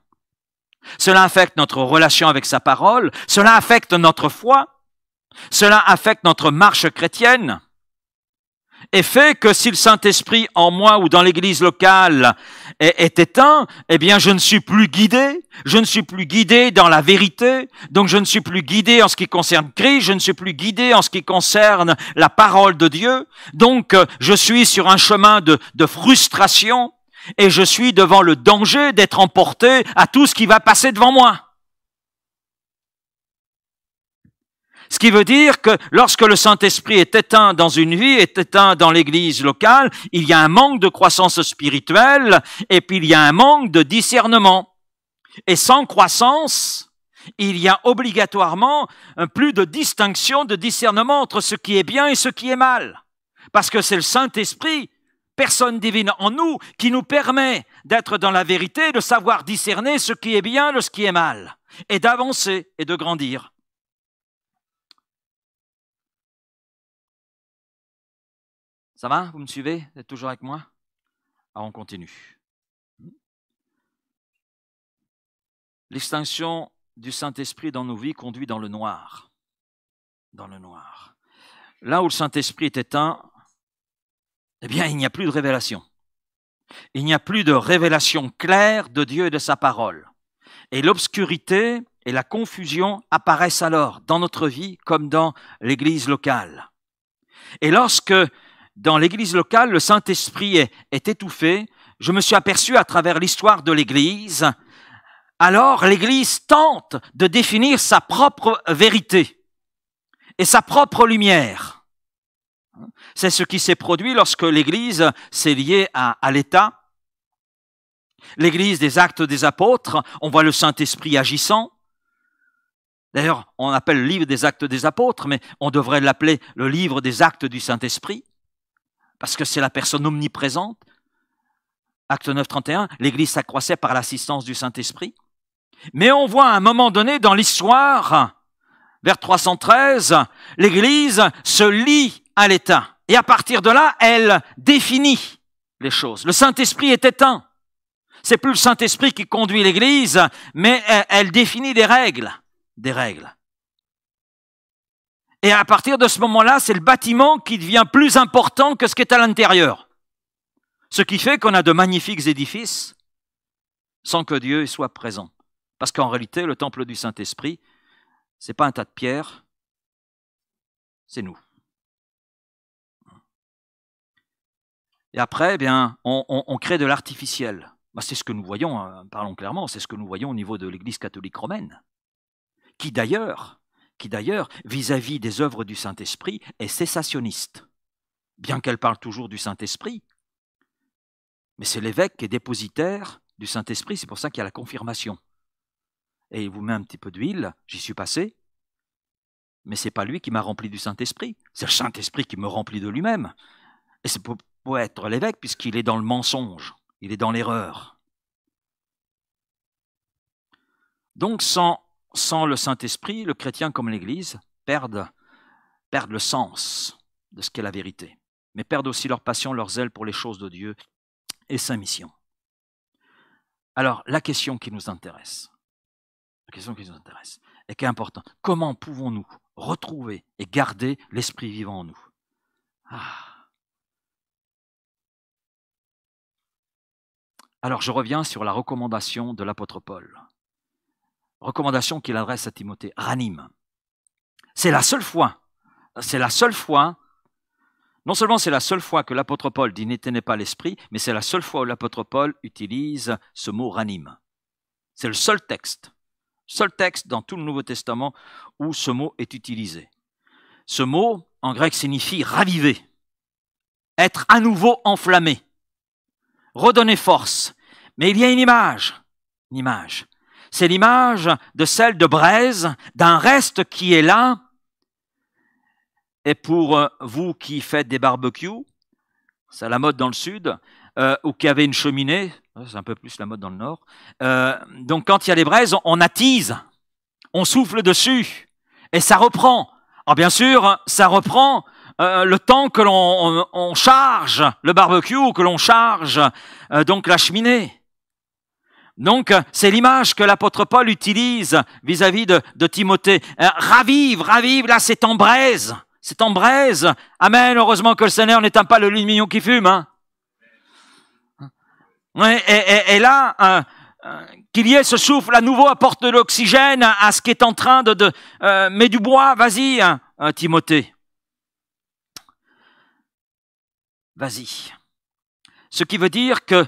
cela affecte notre relation avec sa parole, cela affecte notre foi, cela affecte notre marche chrétienne, et fait que si le Saint-Esprit en moi ou dans l'église locale est, éteint, eh bien je ne suis plus guidé, je ne suis plus guidé dans la vérité, donc je ne suis plus guidé en ce qui concerne Christ, je ne suis plus guidé en ce qui concerne la parole de Dieu, donc euh, je suis sur un chemin de, de frustration et je suis devant le danger d'être emporté à tout ce qui va passer devant moi. Ce qui veut dire que lorsque le Saint-Esprit est éteint dans une vie, est éteint dans l'église locale, il y a un manque de croissance spirituelle et puis il y a un manque de discernement. Et sans croissance, il y a obligatoirement plus de distinction, de discernement entre ce qui est bien et ce qui est mal. Parce que c'est le Saint-Esprit, personne divine en nous, qui nous permet d'être dans la vérité, de savoir discerner ce qui est bien et ce qui est mal, et d'avancer et de grandir. Ça va Vous me suivez Vous êtes toujours avec moi Alors ah, on continue. Hmm. L'extinction du Saint-Esprit dans nos vies conduit dans le noir. Dans le noir. Là où le Saint-Esprit est éteint, eh bien, il n'y a plus de révélation. Il n'y a plus de révélation claire de Dieu et de sa parole. Et l'obscurité et la confusion apparaissent alors dans notre vie comme dans l'Église locale. Et lorsque dans l'église locale, le Saint-Esprit est, étouffé. Je me suis aperçu à travers l'histoire de l'église. Alors l'église tente de définir sa propre vérité et sa propre lumière. C'est ce qui s'est produit lorsque l'église s'est liée à, à l'État. L'église des actes des apôtres, on voit le Saint-Esprit agissant. D'ailleurs, on appelle le livre des actes des apôtres, mais on devrait l'appeler le livre des actes du Saint-Esprit parce que c'est la personne omniprésente. Acte 9, 31, l'Église s'accroissait par l'assistance du Saint-Esprit. Mais on voit à un moment donné dans l'histoire, vers 313, l'Église se lie à l'État. Et à partir de là, elle définit les choses. Le Saint-Esprit est éteint. C'est plus le Saint-Esprit qui conduit l'Église, mais elle, définit des règles. Des règles. Et à partir de ce moment-là, c'est le bâtiment qui devient plus important que ce qui est à l'intérieur. Ce qui fait qu'on a de magnifiques édifices sans que Dieu y soit présent. Parce qu'en réalité, le temple du Saint-Esprit, ce n'est pas un tas de pierres, c'est nous. Et après, eh bien, on, crée de l'artificiel. Bah, c'est ce que nous voyons, hein, parlons clairement, c'est ce que nous voyons au niveau de l'Église catholique romaine, qui d'ailleurs qui d'ailleurs, vis-à-vis des œuvres du Saint-Esprit, est cessationniste. Bien qu'elle parle toujours du Saint-Esprit, mais c'est l'évêque qui est dépositaire du Saint-Esprit, c'est pour ça qu'il y a la confirmation. Et il vous met un petit peu d'huile, j'y suis passé, mais c'est pas lui qui m'a rempli du Saint-Esprit, c'est le Saint-Esprit qui me remplit de lui-même. Et c'est pour, être l'évêque, puisqu'il est dans le mensonge, il est dans l'erreur. Donc sans sans le Saint-Esprit, le chrétien comme l'Église perdent, le sens de ce qu'est la vérité, mais perdent aussi leur passion, leur zèle pour les choses de Dieu et sa mission. Alors, la question qui nous intéresse, la question qui nous intéresse et qui est importante, comment pouvons-nous retrouver et garder l'esprit vivant en nous ah. Alors, je reviens sur la recommandation de l'apôtre Paul recommandation qu'il adresse à Timothée, ranime. C'est la seule fois, c'est la seule fois, non seulement c'est la seule fois que l'apôtre Paul dit n'éteignez pas l'esprit, mais c'est la seule fois où l'apôtre Paul utilise ce mot ranime. C'est le seul texte, seul texte dans tout le Nouveau Testament où ce mot est utilisé. Ce mot, en grec, signifie raviver, être à nouveau enflammé, redonner force. Mais il y a une image, une image c'est l'image de celle de braise, d'un reste qui est là. Et pour euh, vous qui faites des barbecues, c'est la mode dans le sud, euh, ou qui avez une cheminée, euh, c'est un peu plus la mode dans le nord. donc quand il y a des braises, on, attise, on souffle dessus, et ça reprend. Alors bien sûr, ça reprend le temps que l'on charge le barbecue, que l'on charge donc la cheminée. Donc, c'est l'image que l'apôtre Paul utilise vis-à-vis de, Timothée. Euh, ravive, ravive, là, c'est en braise. C'est en braise. Amen. Heureusement que le Seigneur n'éteint pas le lumignon qui fume. Hein. et, là, euh, euh, qu'il y ait ce souffle à nouveau apporte de l'oxygène à ce qui est en train de... de du bois, vas-y, hein, Timothée. Vas-y. Ce qui veut dire que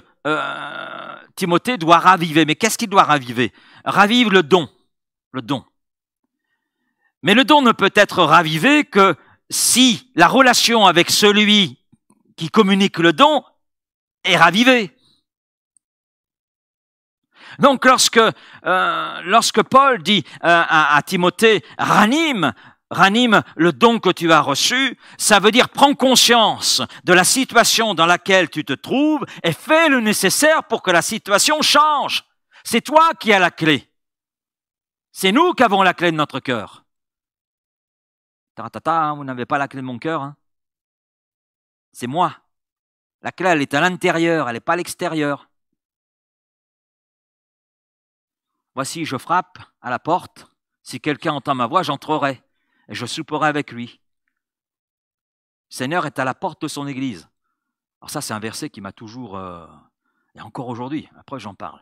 Timothée doit raviver. Mais qu'est-ce qu'il doit raviver Ravive le don. Le don. Mais le don ne peut être ravivé que si la relation avec celui qui communique le don est ravivée. Donc lorsque, euh, lorsque Paul dit euh, à, Timothée, ranime ranime le don que tu as reçu, ça veut dire prends conscience de la situation dans laquelle tu te trouves et fais le nécessaire pour que la situation change. C'est toi qui as la clé. C'est nous qui avons la clé de notre cœur. ta, hein, vous n'avez pas la clé de mon cœur. Hein. C'est moi. La clé, elle est à l'intérieur, elle n'est pas à l'extérieur. Voici, je frappe à la porte. Si quelqu'un entend ma voix, j'entrerai et je souperai avec lui. Le Seigneur est à la porte de son Église. Alors ça, c'est un verset qui m'a toujours... Euh, et encore aujourd'hui, après j'en parle.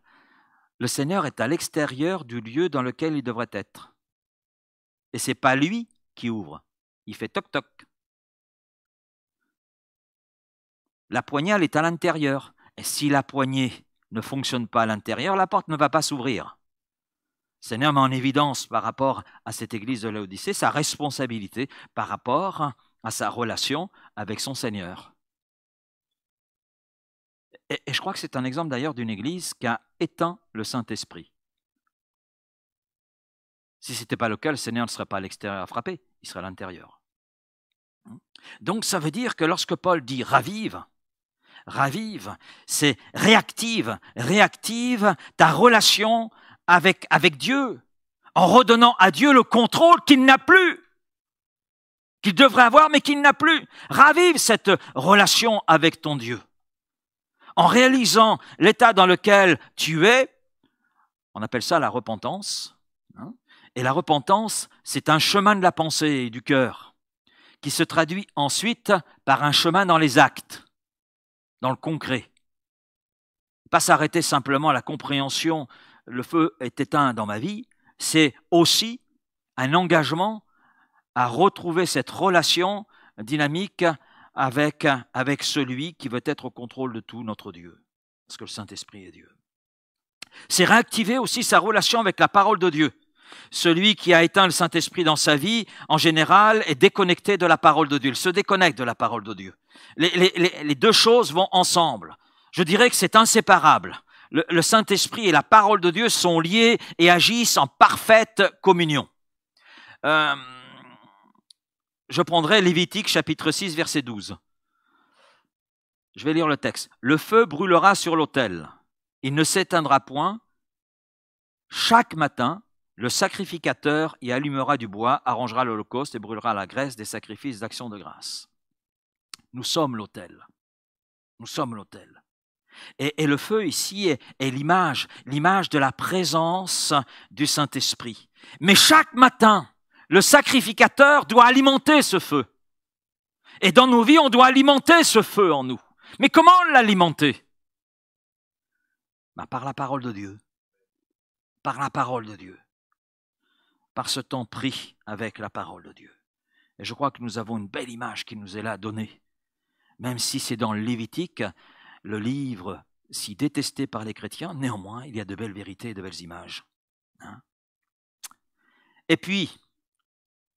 Le Seigneur est à l'extérieur du lieu dans lequel il devrait être. Et ce n'est pas lui qui ouvre. Il fait toc-toc. La poignée, elle est à l'intérieur. Et si la poignée ne fonctionne pas à l'intérieur, la porte ne va pas s'ouvrir. Seigneur met en évidence par rapport à cette église de l'Odyssée, sa responsabilité par rapport à sa relation avec son Seigneur. Et, je crois que c'est un exemple d'ailleurs d'une église qui a éteint le Saint-Esprit. Si ce n'était pas le cas, le Seigneur ne serait pas à l'extérieur à frapper, il serait à l'intérieur. Donc ça veut dire que lorsque Paul dit ravive, ravive, c'est réactive, réactive ta relation avec, avec Dieu, en redonnant à Dieu le contrôle qu'il n'a plus, qu'il devrait avoir mais qu'il n'a plus. Ravive cette relation avec ton Dieu. En réalisant l'état dans lequel tu es, on appelle ça la repentance. Hein. et la repentance, c'est un chemin de la pensée et du cœur, qui se traduit ensuite par un chemin dans les actes, dans le concret. Pas s'arrêter simplement à la compréhension le feu est éteint dans ma vie, c'est aussi un engagement à retrouver cette relation dynamique avec, avec celui qui veut être au contrôle de tout, notre Dieu, parce que le Saint-Esprit est Dieu. C'est réactiver aussi sa relation avec la parole de Dieu. Celui qui a éteint le Saint-Esprit dans sa vie, en général, est déconnecté de la parole de Dieu. Il se déconnecte de la parole de Dieu. Les, les deux choses vont ensemble. Je dirais que c'est inséparable le, Saint-Esprit et la parole de Dieu sont liés et agissent en parfaite communion. Euh, je prendrai Lévitique chapitre 6 verset 12. Je vais lire le texte. Le feu brûlera sur l'autel. Il ne s'éteindra point. Chaque matin, le sacrificateur y allumera du bois, arrangera l'holocauste et brûlera la graisse des sacrifices d'action de grâce. Nous sommes l'autel. Nous sommes l'autel. Et, le feu ici est, l'image, l'image de la présence du Saint-Esprit. Mais chaque matin, le sacrificateur doit alimenter ce feu. Et dans nos vies, on doit alimenter ce feu en nous. Mais comment l'alimenter ben, Par la parole de Dieu. Par la parole de Dieu. Par ce temps pris avec la parole de Dieu. Et je crois que nous avons une belle image qui nous est là donnée. Même si c'est dans le Lévitique, le livre, si détesté par les chrétiens, néanmoins, il y a de belles vérités et de belles images. Hein. et puis,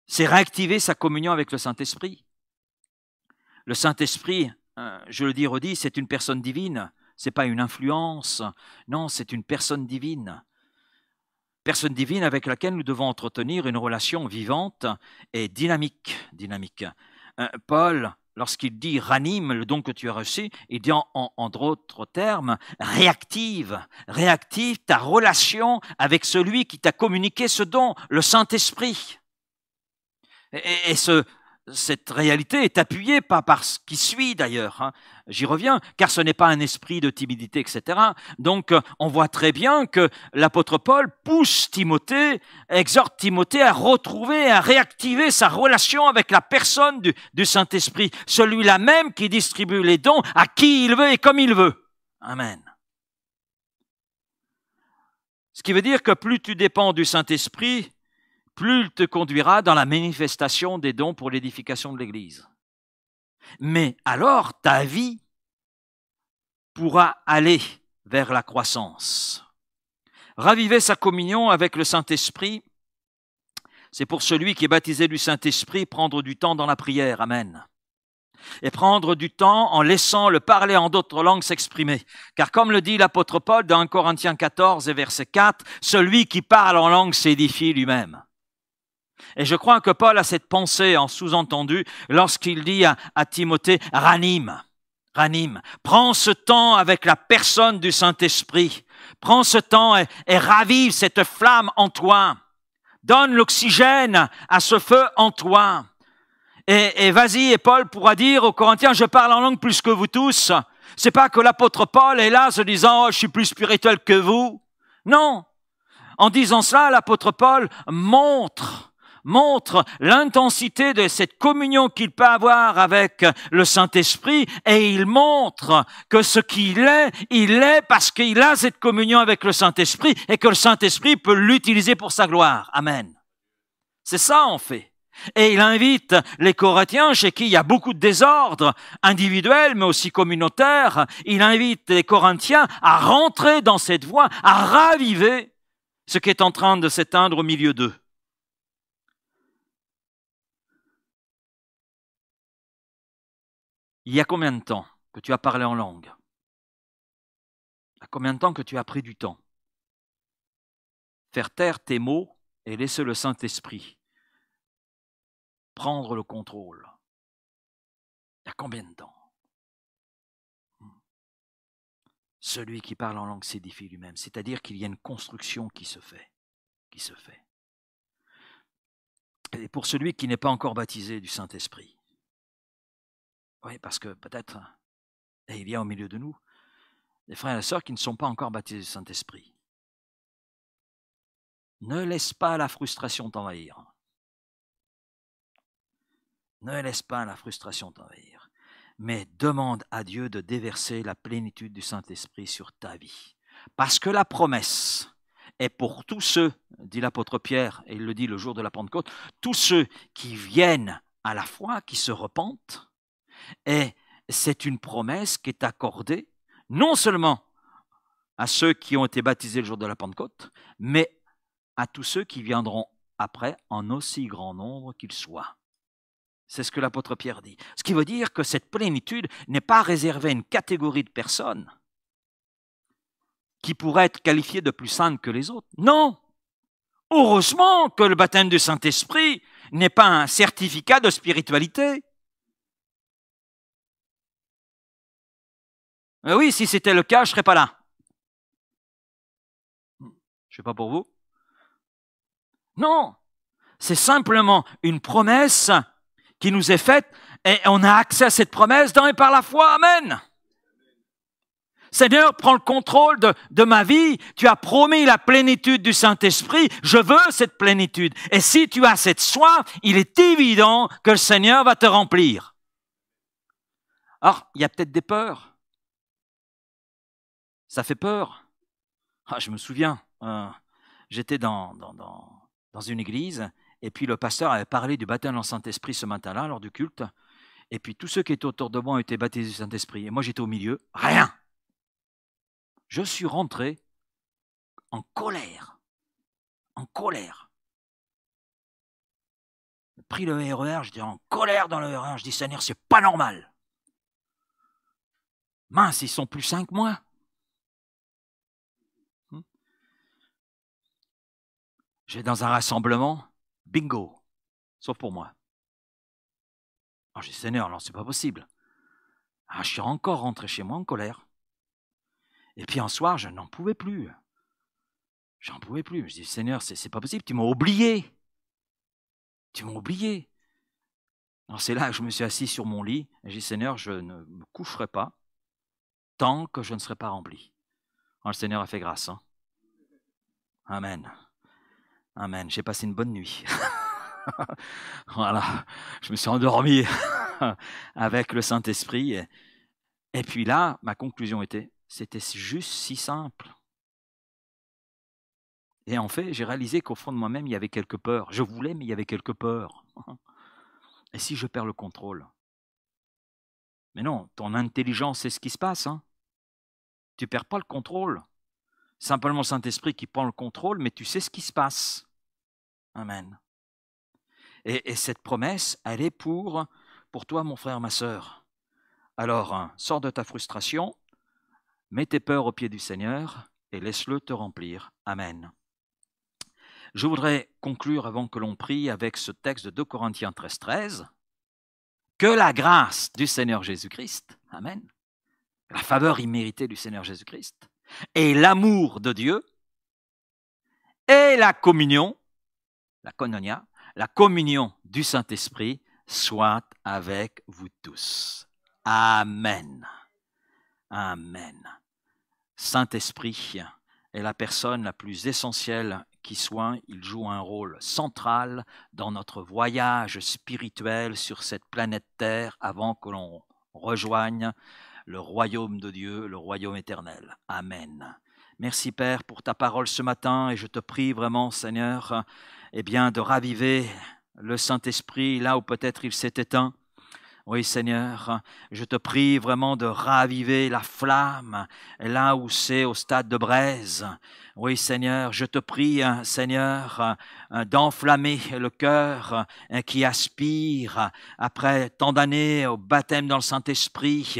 c'est réactiver sa communion avec le Saint-Esprit. Le Saint-Esprit, euh, je le dis, redis, c'est une personne divine, n'est pas une influence, non, c'est une personne divine. Personne divine avec laquelle nous devons entretenir une relation vivante et dynamique. dynamique. Euh, Paul lorsqu'il dit ranime le don que tu as reçu, il dit en, d'autres termes, réactive, réactive ta relation avec celui qui t'a communiqué ce don, le Saint-Esprit. ce, cette réalité est appuyée pas par ce qui suit d'ailleurs, hein. j'y reviens, car ce n'est pas un esprit de timidité, etc. Donc euh, on voit très bien que l'apôtre Paul pousse Timothée, exhorte Timothée à retrouver, à réactiver sa relation avec la personne du, du Saint-Esprit, celui-là même qui distribue les dons à qui il veut et comme il veut. Amen. Ce qui veut dire que plus tu dépends du Saint-Esprit, plus il te conduira dans la manifestation des dons pour l'édification de l'Église. Mais alors ta vie pourra aller vers la croissance. Raviver sa communion avec le Saint-Esprit, c'est pour celui qui est baptisé du Saint-Esprit prendre du temps dans la prière. Amen et prendre du temps en laissant le parler en d'autres langues s'exprimer. Car comme le dit l'apôtre Paul dans 1 Corinthiens 14 et verset 4, celui qui parle en langue s'édifie lui-même. Et je crois que Paul a cette pensée en sous-entendu lorsqu'il dit à, Timothée, ranime, ranime, prends ce temps avec la personne du Saint-Esprit, prends ce temps et, ravive cette flamme en toi, donne l'oxygène à ce feu en toi. Et, vas-y, et Paul pourra dire aux Corinthiens, je parle en langue plus que vous tous. C'est pas que l'apôtre Paul est là se disant, oh, je suis plus spirituel que vous. Non. En disant cela, l'apôtre Paul montre montre l'intensité de cette communion qu'il peut avoir avec le Saint-Esprit et il montre que ce qu'il est, il est parce qu'il a cette communion avec le Saint-Esprit et que le Saint-Esprit peut l'utiliser pour sa gloire. Amen. C'est ça en fait. Et il invite les Corinthiens, chez qui il y a beaucoup de désordre individuel, mais aussi communautaire, il invite les Corinthiens à rentrer dans cette voie, à raviver ce qui est en train de s'éteindre au milieu d'eux. Il y a combien de temps que tu as parlé en langue Il y a combien de temps que tu as pris du temps Faire taire tes mots et laisser le Saint-Esprit prendre le contrôle. Il y a combien de temps hmm. Celui qui parle en langue s'édifie lui-même, c'est-à-dire qu'il y a une construction qui se fait, qui se fait. Et pour celui qui n'est pas encore baptisé du Saint-Esprit, oui, parce que peut-être, et eh, il y a au milieu de nous, des frères et des sœurs qui ne sont pas encore baptisés du Saint-Esprit. Ne laisse pas la frustration t'envahir. Ne laisse pas la frustration t'envahir, mais demande à Dieu de déverser la plénitude du Saint-Esprit sur ta vie. Parce que la promesse est pour tous ceux, dit l'apôtre Pierre, et il le dit le jour de la Pentecôte, tous ceux qui viennent à la foi, qui se repentent, et c'est une promesse qui est accordée non seulement à ceux qui ont été baptisés le jour de la Pentecôte, mais à tous ceux qui viendront après en aussi grand nombre qu'ils soient. C'est ce que l'apôtre Pierre dit. Ce qui veut dire que cette plénitude n'est pas réservée à une catégorie de personnes qui pourraient être qualifiées de plus saintes que les autres. Non, Heureusement que le baptême du Saint-Esprit n'est pas un certificat de spiritualité. oui, si c'était le cas, je ne serais pas là. Je ne sais pas pour vous. Non, c'est simplement une promesse qui nous est faite et on a accès à cette promesse dans et par la foi. Amen. Seigneur, prends le contrôle de, de, ma vie. Tu as promis la plénitude du Saint-Esprit. Je veux cette plénitude. Et si tu as cette soif, il est évident que le Seigneur va te remplir. Alors, il y a peut-être des peurs. Ça fait peur. Ah, je me souviens, euh, j'étais dans, dans, dans, dans, une église, et puis le pasteur avait parlé du baptême dans le Saint-Esprit ce matin-là, lors du culte. Et puis tous ceux qui étaient autour de moi ont été baptisés du Saint-Esprit. Et moi, j'étais au milieu, rien. Je suis rentré en colère. En colère. J'ai pris le RER, j'étais en colère dans le RER. E je dis, Seigneur, c'est pas normal. Mince, ils sont plus cinq mois J'ai dans un rassemblement, bingo, sauf pour moi. Ah, j'ai Seigneur, non, c'est pas possible. Ah, je suis encore rentré chez moi en colère. Et puis un soir, je n'en pouvais plus. J'en pouvais plus. Je dis, Seigneur, c'est pas possible, tu m'as oublié. Tu m'as oublié. C'est là que je me suis assis sur mon lit et j'ai dit, Seigneur, je ne me coucherai pas tant que je ne serai pas rempli. Alors, oh, le Seigneur a fait grâce. Hein. Amen. Amen. J'ai passé une bonne nuit. voilà. Je me suis endormi avec le Saint-Esprit. Et puis là, ma conclusion était, c'était juste si simple. Et en fait, j'ai réalisé qu'au fond de moi-même, il y avait quelques peurs. Je voulais, mais il y avait quelques peurs. Et si je perds le contrôle Mais non, ton intelligence, c'est ce qui se passe. Hein tu perds pas le contrôle. Simplement Saint-Esprit qui prend le contrôle, mais tu sais ce qui se passe. Amen. Et, cette promesse, elle est pour, pour toi, mon frère, ma sœur. Alors, hein, sors de ta frustration, mets tes peurs aux pieds du Seigneur et laisse-le te remplir. Amen. Je voudrais conclure avant que l'on prie avec ce texte de 2 Corinthiens 13, 13. Que la grâce du Seigneur Jésus-Christ, Amen, la faveur imméritée du Seigneur Jésus-Christ, et l'amour de Dieu et la communion, la cononia, la communion du Saint-Esprit soit avec vous tous. Amen. Amen. Saint-Esprit est la personne la plus essentielle qui soit. Il joue un rôle central dans notre voyage spirituel sur cette planète Terre avant que l'on rejoigne le royaume de Dieu, le royaume éternel. Amen. Merci Père pour ta parole ce matin et je te prie vraiment Seigneur, eh bien de raviver le Saint-Esprit là où peut-être il s'est éteint. Oui Seigneur, je te prie vraiment de raviver la flamme là où c'est au stade de braise. Oui, Seigneur, je te prie, hein, Seigneur, hein, d'enflammer le cœur hein, qui aspire après tant d'années au baptême dans le Saint-Esprit.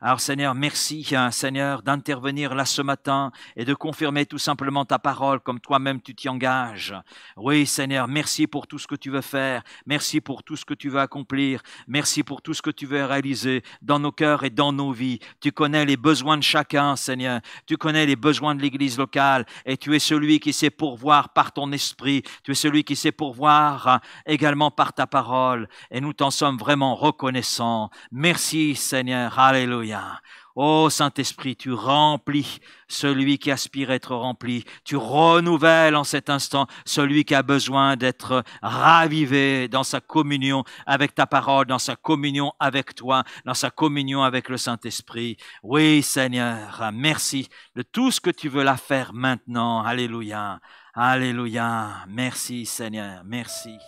Alors, Seigneur, merci, Seigneur, d'intervenir là ce matin et de confirmer tout simplement ta parole comme toi-même tu t'y engages. Oui, Seigneur, merci pour tout ce que tu veux faire. Merci pour tout ce que tu veux accomplir. Merci pour tout ce que tu veux réaliser dans nos cœurs et dans nos vies. Tu connais les besoins de chacun, Seigneur. Tu connais les besoins de l'Église locale et tu es celui qui sait pourvoir par ton esprit, tu es celui qui sait pourvoir hein, également par ta parole, et nous t'en sommes vraiment reconnaissants. Merci Seigneur, Alléluia. Ô Saint-Esprit, tu remplis celui qui aspire à être rempli. Tu renouvelles en cet instant celui qui a besoin d'être ravivé dans sa communion avec ta parole, dans sa communion avec toi, dans sa communion avec le Saint-Esprit. Oui, Seigneur, merci de tout ce que tu veux la faire maintenant. Alléluia. Alléluia. Merci, Seigneur. Merci.